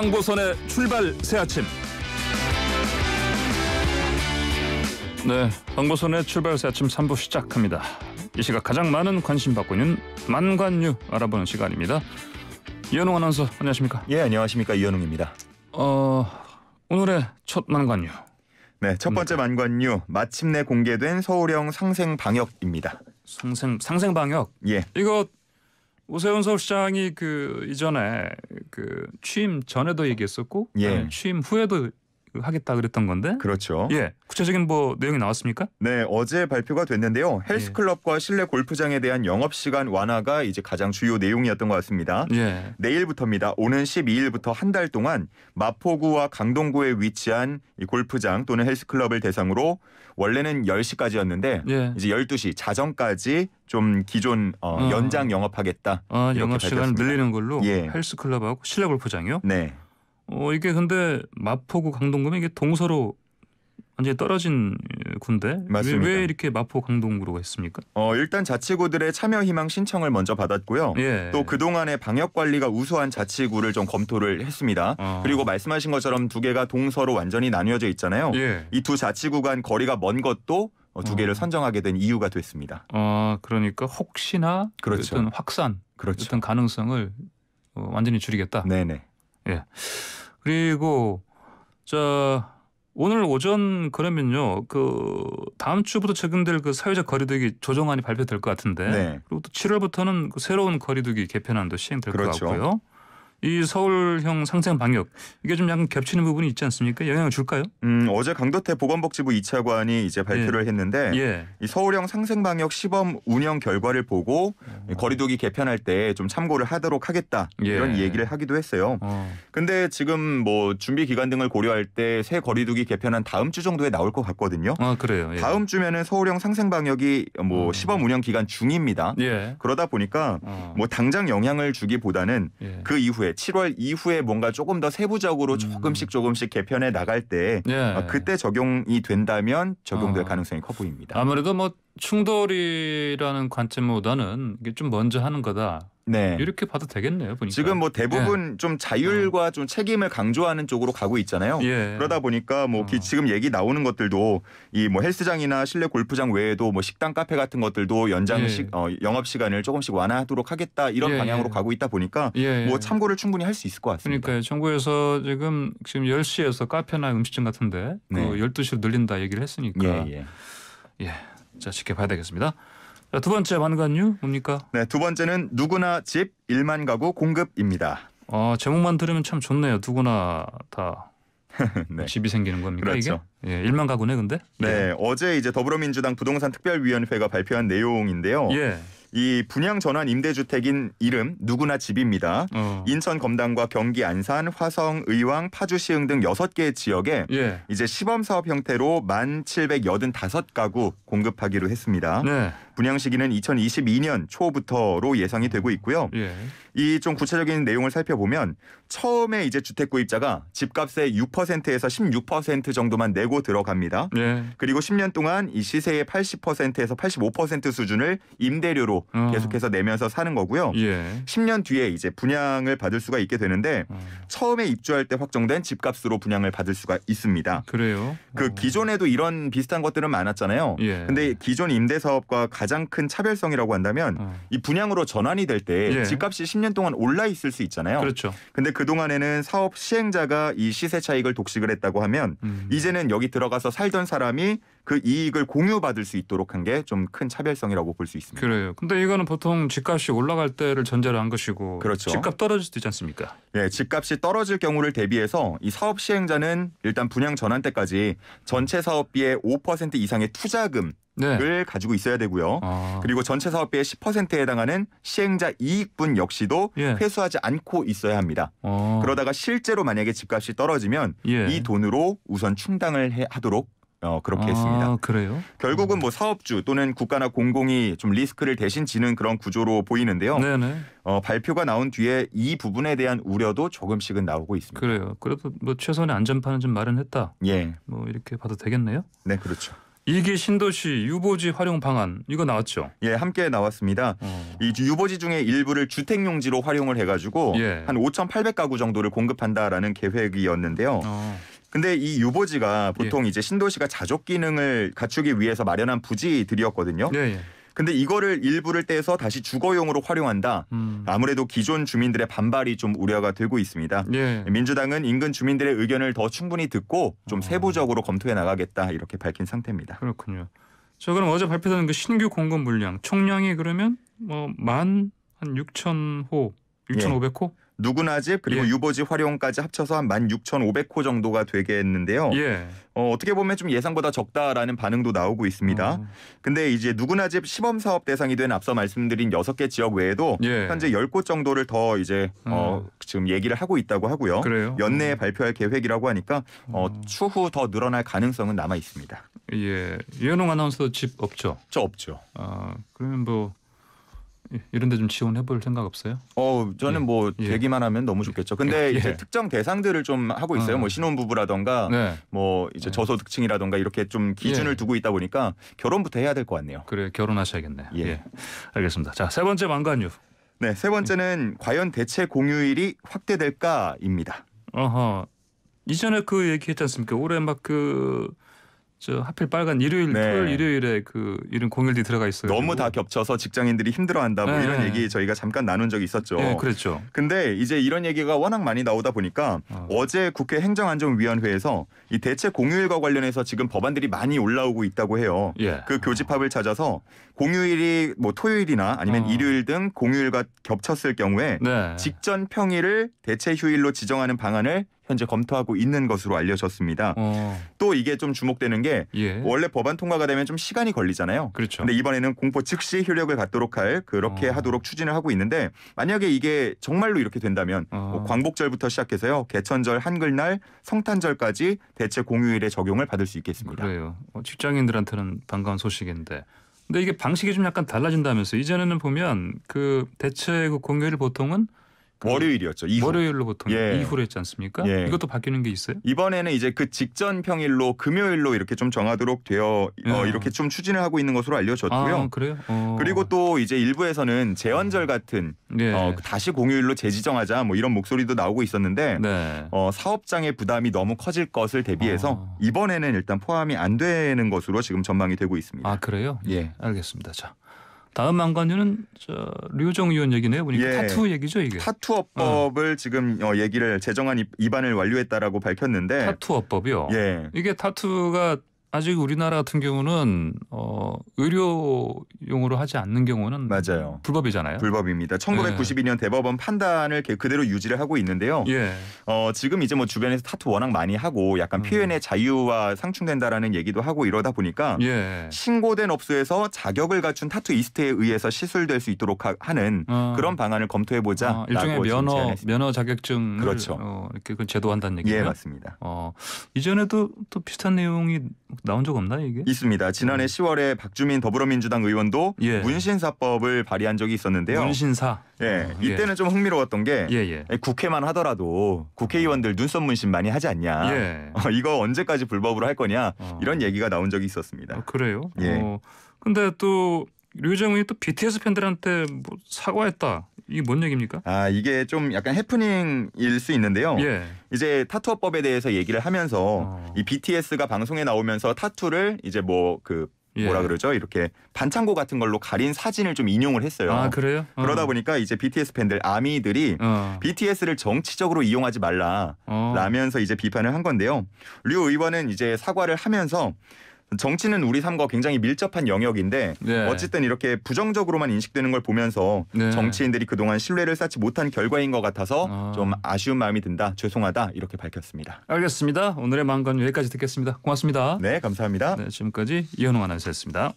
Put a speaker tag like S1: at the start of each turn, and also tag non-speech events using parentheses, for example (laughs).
S1: 황보선의 출발 새 아침. 네, 황보선의 출발 새 아침 3부 시작합니다. 이 시각 가장 많은 관심 받고 있는 만관유
S2: 알아보는 시간입니다. 이현웅 아나운서 안녕하십니까? 예, 안녕하십니까 이현웅입니다. 어, 오늘의 첫 만관유. 네, 첫 번째 만관유 마침내 공개된 서울형 상생 방역입니다.
S1: 상생 상생 방역. 예. 이거 오세훈 서울시장이 그 이전에 그 취임 전에도 얘기했었고 예. 취임 후에도 하겠다 그랬던 건데. 그렇죠. 예.
S2: 구체적인 뭐 내용이 나왔습니까? 네, 어제 발표가 됐는데요. 예. 헬스클럽과 실내 골프장에 대한 영업 시간 완화가 이제 가장 주요 내용이었던 것 같습니다. 예. 내일부터입니다. 오는 12일부터 한 달 동안 마포구와 강동구에 위치한 골프장 또는 헬스클럽을 대상으로 원래는 10시까지였는데 예. 이제 12시 자정까지 좀 기존 어, 아. 연장 영업하겠다.
S1: 아, 영업 시간 늘리는 걸로 예. 헬스클럽하고 실내 골프장이요? 네. 어 이게 근데 마포구 강동구면 이게 동서로 완전히 떨어진 예, 군데 맞습니다.
S2: 왜, 왜 이렇게 마포 강동구로 했습니까? 어 일단 자치구들의 참여 희망 신청을 먼저 받았고요. 예. 또그 동안의 방역 관리가 우수한 자치구를 좀 검토를 했습니다. 아. 그리고 말씀하신 것처럼 두 개가 동서로 완전히 나뉘어져 있잖아요. 예. 이 두 자치구 간 거리가 먼 것도 어, 두 개를 아. 선정하게 된 이유가 됐습니다.
S1: 아 그러니까 혹시나 그렇죠. 확산, 그렇죠. 가능성을 어, 완전히 줄이겠다. 네네. 예. 그리고 자 오늘 오전 그러면요 그 다음 주부터 적용될 그 사회적 거리두기 조정안이 발표될 것 같은데 네. 그리고 또 7월부터는 그 새로운 거리두기 개편안도 시행될 그렇죠. 것 같고요. 이 서울형 상생 방역 이게 좀 약간 겹치는 부분이 있지 않습니까? 영향을 줄까요?
S2: 음, 어제 강도태 보건복지부 2차관이 이제 발표를 예. 했는데 예. 이 서울형 상생 방역 시범 운영 결과를 보고 어. 거리두기 개편할 때 좀 참고를 하도록 하겠다 예. 이런 얘기를 하기도 했어요. 어. 근데 지금 뭐 준비 기간 등을 고려할 때 새 거리두기 개편한 다음 주 정도에 나올 것 같거든요. 아 그래요. 예. 다음 주면은 서울형 상생 방역이 뭐 어. 시범 운영 기간 중입니다. 예. 그러다 보니까 어. 뭐 당장 영향을 주기보다는 예. 그 이후에 이후에 7월 이후에 뭔가 조금 더 세부적으로 음. 조금씩 조금씩 개편해 나갈 때 예. 어, 그때 적용이 된다면 적용될 아. 가능성이 커 보입니다.
S1: 아무래도 뭐 충돌이라는 관점보다는 이게 좀 먼저 하는 거다.
S2: 네. 이렇게 봐도 되겠네요. 보니까. 지금 뭐 대부분 예. 좀 자율과 어. 좀 책임을 강조하는 쪽으로 가고 있잖아요. 예. 그러다 보니까 뭐 어. 지금 얘기 나오는 것들도 이 뭐 헬스장이나 실내 골프장 외에도 뭐 식당 카페 같은 것들도 연장 예. 어, 영업 시간을 조금씩 완화하도록 하겠다 이런 예, 방향으로 예. 가고 있다 보니까 예, 뭐 참고를 충분히 할 수 있을 것 같습니다.
S1: 그러니까 정부에서 지금 지금 10시에서 카페나 음식점 같은데 그 네. 그 12시로 늘린다 얘기를 했으니까 예.
S2: 자 지켜봐야 되겠습니다. 자, 두 번째 반관유 뭡니까? 네, 두 번째는 누구나 집 1만 가구 공급입니다.
S1: 어, 제목만 들으면 참 좋네요. 누구나 다
S2: (laughs) 네. 집이 생기는 겁니까 그렇죠. 이게? 예, 1만 가구네 근데? 네, 예. 어제 이제 더불어민주당 부동산 특별위원회가 발표한 내용인데요. 예. 이 분양 전환 임대주택인 이름 누구나 집입니다. 어. 인천 검단과 경기 안산, 화성, 의왕, 파주 시흥 등 여섯 개 지역에 예. 이제 시범 사업 형태로 1,785가구 공급하기로 했습니다. 네. 분양 시기는 2022년 초부터로 예상이 음. 되고 있고요. 예. 이좀 구체적인 내용을 살펴보면 처음에 이제 주택 구입자가 집값의 6%에서 16% 정도만 내고 들어갑니다. 예. 그리고 10년 동안 이 시세의 80%에서 85% 수준을 임대료로 어. 계속해서 내면서 사는 거고요. 예. 10년 뒤에 이제 분양을 받을 수가 있게 되는데 어. 처음에 입주할 때 확정된 집값으로 분양을 받을 수가 있습니다. 그래요. 그 어. 기존에도 이런 비슷한 것들은 많았잖아요. 예. 근데 기존 임대 사업과 가 가장 큰 차별성이라고 한다면 음. 이 분양으로 전환이 될때 예. 집값이 10년 동안 올라 있을 수 있잖아요. 그렇죠. 근데 그 동안에는 사업 시행자가 이 시세 차익을 독식을 했다고 하면 음. 이제는 여기 들어가서 살던 사람이 그 이익을 공유받을 수 있도록 한 게 좀 큰 차별성이라고 볼 수 있습니다.
S1: 그래요. 근데 이거는 보통 집값이 올라갈 때를 전제로
S2: 한 것이고 그렇죠. 집값 떨어질 수도 있지 않습니까? 예, 집값이 떨어질 경우를 대비해서 이 사업 시행자는 일단 분양 전환 때까지 전체 사업비의 5% 이상의 투자금 네. 가지고 있어야 되고요. 아. 그리고 전체 사업비의 10%에 해당하는 시행자 이익분 역시도 예. 회수하지 않고 있어야 합니다. 아. 그러다가 실제로 만약에 집값이 떨어지면 예. 이 돈으로 우선 충당을 해, 하도록 어, 그렇게 아, 했습니다. 그래요? 결국은 음. 뭐 사업주 또는 국가나 공공이 좀 리스크를 대신 지는 그런 구조로 보이는데요. 네네. 어, 발표가 나온 뒤에 이 부분에 대한 우려도 조금씩은 나오고 있습니다.
S1: 그래요. 그래도 뭐 최선의 안전판은 좀 마련했다. 예. 뭐 이렇게 봐도 되겠네요. 네, 그렇죠. 이게 신도시
S2: 유보지 활용 방안 이거 나왔죠? 예, 함께 나왔습니다. 어. 이 유보지 중에 일부를 주택 용지로 활용을 해 가지고 예. 한 5,800가구 정도를 공급한다라는 계획이었는데요. 어. 근데 이 유보지가 보통 예. 이제 신도시가 자족 기능을 갖추기 위해서 마련한 부지들이었거든요. 예, 예. 근데 이거를 일부를 떼서 다시 주거용으로 활용한다. 음. 아무래도 기존 주민들의 반발이 좀 우려가 되고 있습니다. 예. 민주당은 인근 주민들의 의견을 더 충분히 듣고 좀 어. 세부적으로 검토해 나가겠다 이렇게 밝힌 상태입니다.
S1: 그렇군요. 저
S2: 그럼 어제 발표된 그 신규 공급 물량
S1: 총량이 그러면 뭐 만한 6천 호, 6,500호?
S2: 누구나 집 그리고 예. 유보지 활용까지 합쳐서 한 16,500호 정도가 되게했는데요 예. 어, 떻게 보면 좀 예상보다 적다라는 반응도 나오고 있습니다. 어. 근데 이제 누구나 집 시범 사업 대상이 된 앞서 말씀드린 6개 지역 외에도 예. 현재 10곳 정도를 더 이제 어, 음. 지금 얘기를 하고 있다고 하고요. 그래요? 연내에 음. 발표할 계획이라고 하니까 어, 음. 추후 더 늘어날 가능성은 남아 있습니다. 예. 이현웅 아나운서 집 없죠? 저 없죠. 아,
S1: 그러면 뭐 이런 데 좀 지원해 볼 생각 없어요?
S2: 어, 저는 예. 뭐 예. 되기만 하면 너무 좋겠죠. 근데 예. 이제 예. 특정 대상들을 좀 하고 있어요. 어. 뭐 신혼부부라던가 네. 뭐 이제 네. 저소득층이라던가 이렇게 좀 기준을 예. 두고 있다 보니까 결혼부터 해야 될 것 같네요. 그래, 결혼하셔야겠네요. 예. 알겠습니다. 자, 세 번째 망간유. 네, 세 번째는 과연 대체 공휴일이 확대될까입니다. 어허.
S1: 이전에 그 얘기했지 않습니까? 올해 막그 저 하필 빨간 일요일 네. 토요일 일요일에
S2: 그 이런 공휴일이 들어가 있어요. 너무 다 겹쳐서 직장인들이 힘들어한다 뭐 네. 이런 얘기 저희가 잠깐 나눈 적이 있었죠. 네, 그렇죠. 근데 이제 이런 얘기가 워낙 많이 나오다 보니까 아. 어제 국회 행정안전위원회에서 이 대체 공휴일과 관련해서 지금 법안들이 많이 올라오고 있다고 해요. 예. 그 교집합을 찾아서 공휴일이 뭐 토요일이나 아니면 아. 일요일 등 공휴일과 겹쳤을 경우에 네. 직전 평일을 대체 휴일로 지정하는 방안을 현재 검토하고 있는 것으로 알려졌습니다. 어. 또 이게 좀 주목되는 게 예. 원래 법안 통과가 되면 좀 시간이 걸리잖아요. 그렇죠. 근데 이번에는 공포 즉시 효력을 갖도록 할 그렇게 어. 하도록 추진을 하고 있는데 만약에 이게 정말로 이렇게 된다면 어. 뭐 광복절부터 시작해서요. 개천절, 한글날, 성탄절까지 대체 공휴일에 적용을 받을 수 있겠습니다. 그래요.
S1: 어, 직장인들한테는 반가운 소식인데 근데 이게 방식이 좀 약간 달라진다면서 이전에는 보면 그 대체 그 공휴일 보통은
S2: 월요일이었죠. 이후. 월요일로 보통 예. 이후로
S1: 했지 않습니까? 예. 이것도 바뀌는 게 있어요?
S2: 이번에는 이제 그 직전 평일로 금요일로 이렇게 좀 정하도록 되어 예. 어, 아. 이렇게 좀 추진을 하고 있는 것으로 알려졌고요. 아, 그래요? 어. 그리고 또 이제 일부에서는 재헌절 음. 같은 예. 어, 그 다시 공휴일로 재지정하자 뭐 이런 목소리도 나오고 있었는데 네. 어, 사업장의 부담이 너무 커질 것을 대비해서 아. 이번에는 일단 포함이 안 되는 것으로 지금 전망이 되고 있습니다. 아 그래요? 예,
S1: 알겠습니다. 자. 다음 안관유는 저 류종 의원 얘기네요. 보니까 예. 타투 얘기죠 이게.
S2: 타투어법을 어. 지금 어, 얘기를 제정한 입안을 완료했다라고 밝혔는데. 타투어법이요. 예.
S1: 이게 타투가 아직 우리나라 같은 경우는 어, 의료용으로 하지 않는 경우는
S2: 맞아요. 불법이잖아요. 불법입니다. 1992년 예. 대법원 판단을 그대로 유지를 하고 있는데요. 예. 어, 지금 이제 뭐 주변에서 타투 워낙 많이 하고 약간 음. 표현의 음. 자유와 상충된다라는 얘기도 하고 이러다 보니까 예. 신고된 업소에서 자격을 갖춘 타투이스트에 의해서 시술될 수 있도록 하, 는 어. 그런 방안을 검토해 보자. 어, 일종의 면허
S1: 면허 자격증을 그렇죠. 어, 이렇게 그 제도한다는 얘기예요. 예, 맞습니다.
S2: 어, 이전에도 또 비슷한 내용이 나온 적 없나 이게? 있습니다. 지난해 음. 어. 10월에 박주민 더불어민주당 의원도 예. 문신사법을 발의한 적이 있었는데요. 문신사. 예, 어, 이때는 예. 좀 흥미로웠던 게 예, 예. 국회만 하더라도 국회의원들 눈썹 문신 많이 하지 않냐. 예. 어, 이거 언제까지 불법으로 할 거냐 어. 이런 얘기가 나온 적이 있었습니다. 어, 그래요? 예. 어,
S1: 근데 또 류정이 또 BTS 팬들한테 뭐 사과했다. 이게 뭔
S2: 얘기입니까? 아 이게 좀 약간 해프닝일 수 있는데요. 예. 이제 타투법에 어 대해서 얘기를 하면서 어. 이 BTS가 방송에 나오면서 타투를 이제 뭐그 예. 뭐라 그러죠? 이렇게 반창고 같은 걸로 가린 사진을 좀 인용을 했어요. 아, 그래요? 어. 그러다 보니까 이제 BTS 팬들 아미들이 어. BTS를 정치적으로 이용하지 말라 어. 라면서 이제 비판을 한 건데요. 류 의원은 이제 사과를 하면서 정치는 우리 삶과 굉장히 밀접한 영역인데 네. 어쨌든 이렇게 부정적으로만 인식되는 걸 보면서 네. 정치인들이 그동안 신뢰를 쌓지 못한 결과인 것 같아서 아. 좀 아쉬운 마음이 든다. 죄송하다. 이렇게 밝혔습니다.
S1: 알겠습니다. 오늘의 망건 여기까지 듣겠습니다. 고맙습니다. 네, 감사합니다. 네, 지금까지 이현웅 아나운서였습니다.